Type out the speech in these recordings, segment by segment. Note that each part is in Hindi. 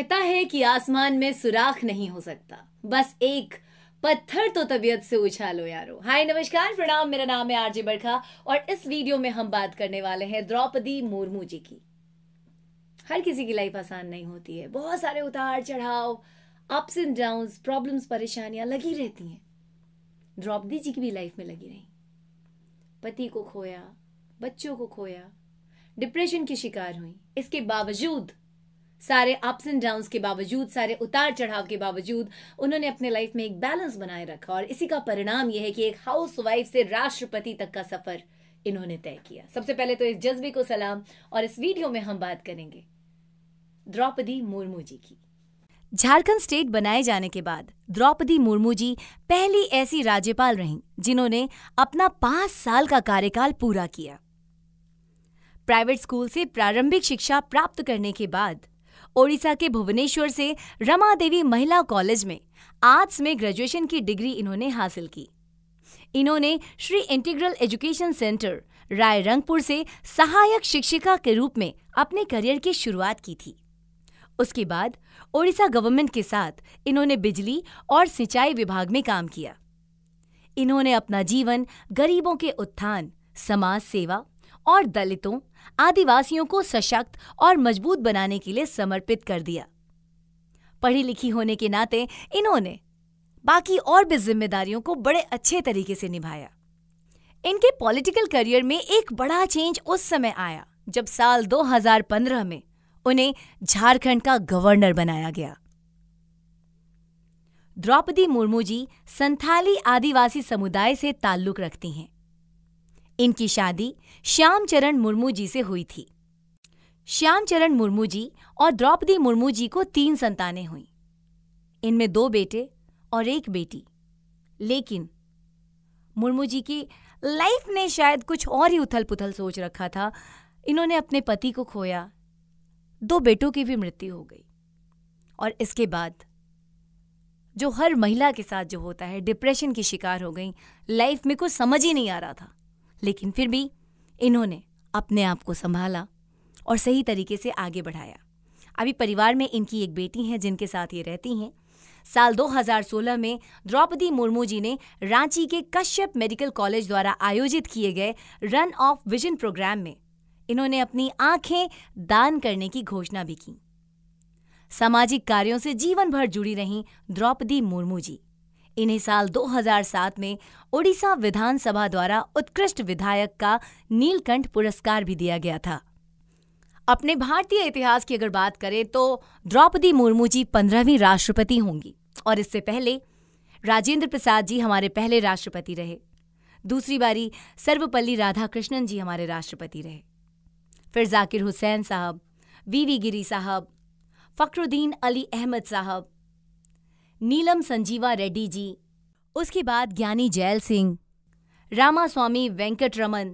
कहता है कि आसमान में सुराख नहीं हो सकता बस एक पत्थर तो तबीयत से उछालो यारो हाय नमस्कार प्रणाम मेरा नाम है आरजे बरखा और इस वीडियो में हम बात करने वाले हैं द्रौपदी मुर्मू जी की हर किसी की लाइफ आसान नहीं होती है बहुत सारे उतार चढ़ाव अप्स एंड डाउन प्रॉब्लम्स परेशानियां लगी रहती हैं द्रौपदी जी की भी लाइफ में लगी रही पति को खोया बच्चों को खोया डिप्रेशन की शिकार हुई इसके बावजूद सारे अप्स एंड डाउन के बावजूद सारे उतार चढ़ाव के बावजूद उन्होंने अपने लाइफ में एक बैलेंस बनाए रखा और इसी का परिणाम यह है कि एक हाउस वाइफ से राष्ट्रपति तक का सफर इन्होंने तय किया सबसे पहले तो इस जज्बे को सलाम और इस वीडियो में हम बात करेंगे द्रौपदी मुर्मू जी की झारखंड स्टेट बनाए जाने के बाद द्रौपदी मुर्मू जी पहली ऐसी राज्यपाल रहीं जिन्होंने अपना पांच साल का कार्यकाल पूरा किया प्राइवेट स्कूल से प्रारंभिक शिक्षा प्राप्त करने के बाद ओडिशा के भुवनेश्वर से रमा देवी महिला कॉलेज में आर्ट्स में ग्रेजुएशन की डिग्री इन्होंने हासिल की इन्होंने Shri integral education centre Rairangpur से सहायक शिक्षिका के रूप में अपने करियर की शुरुआत की थी उसके बाद ओडिशा गवर्नमेंट के साथ इन्होंने बिजली और सिंचाई विभाग में काम किया इन्होंने अपना जीवन गरीबों के उत्थान समाज सेवा और दलितों आदिवासियों को सशक्त और मजबूत बनाने के लिए समर्पित कर दिया पढ़ी लिखी होने के नाते इन्होंने बाकी और भी जिम्मेदारियों को बड़े अच्छे तरीके से निभाया इनके पॉलिटिकल करियर में एक बड़ा चेंज उस समय आया जब साल 2015 में उन्हें झारखंड का गवर्नर बनाया गया द्रौपदी मुर्मू जी संथाली आदिवासी समुदाय से ताल्लुक रखती हैं इनकी शादी श्यामचरण मुर्मू जी से हुई थी श्यामचरण मुर्मू जी और द्रौपदी मुर्मू जी को तीन संतानें हुई इनमें दो बेटे और एक बेटी लेकिन मुर्मू जी की लाइफ ने शायद कुछ और ही उथल पुथल सोच रखा था इन्होंने अपने पति को खोया दो बेटों की भी मृत्यु हो गई और इसके बाद जो हर महिला के साथ जो होता है डिप्रेशन की शिकार हो गई लाइफ में कुछ समझ ही नहीं आ रहा था लेकिन फिर भी इन्होंने अपने आप को संभाला और सही तरीके से आगे बढ़ाया अभी परिवार में इनकी एक बेटी है जिनके साथ ये रहती हैं साल 2016 में द्रौपदी मुर्मू जी ने रांची के कश्यप मेडिकल कॉलेज द्वारा आयोजित किए गए रन ऑफ विजन प्रोग्राम में इन्होंने अपनी आंखें दान करने की घोषणा भी की सामाजिक कार्यों से जीवन भर जुड़ी रहीं द्रौपदी मुर्मू जी इन्हें साल 2007 में ओडिशा विधानसभा द्वारा उत्कृष्ट विधायक का नीलकंठ पुरस्कार भी दिया गया था अपने भारतीय इतिहास की अगर बात करें तो द्रौपदी मुर्मू जी पंद्रहवीं राष्ट्रपति होंगी और इससे पहले राजेंद्र प्रसाद जी हमारे पहले राष्ट्रपति रहे दूसरी बारी सर्वपल्ली राधाकृष्णन जी हमारे राष्ट्रपति रहे फिर जाकिर हुसैन साहब वी वी गिरी साहब फखरुद्दीन अली अहमद साहब नीलम संजीवा रेड्डी जी उसके बाद Giani Zail Singh Ramaswamy Venkataraman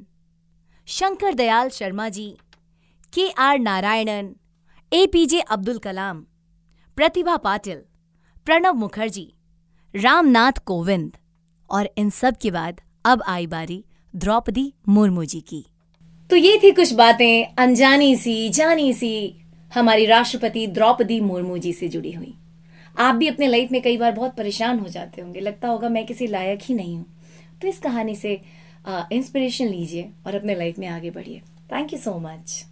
Shankar Dayal Sharma ji K R Narayanan A P J Abdul Kalam Pratibha Patil Pranab Mukherjee Ramnath Kovind और इन सब के बाद अब आई बारी द्रौपदी मुर्मू जी की तो ये थी कुछ बातें अनजानी सी जानी सी हमारी राष्ट्रपति द्रौपदी मुर्मू जी से जुड़ी हुई आप भी अपने लाइफ में कई बार बहुत परेशान हो जाते होंगे लगता होगा मैं किसी लायक ही नहीं हूँ तो इस कहानी से इंस्पिरेशन लीजिए और अपने लाइफ में आगे बढ़िए थैंक यू सो मच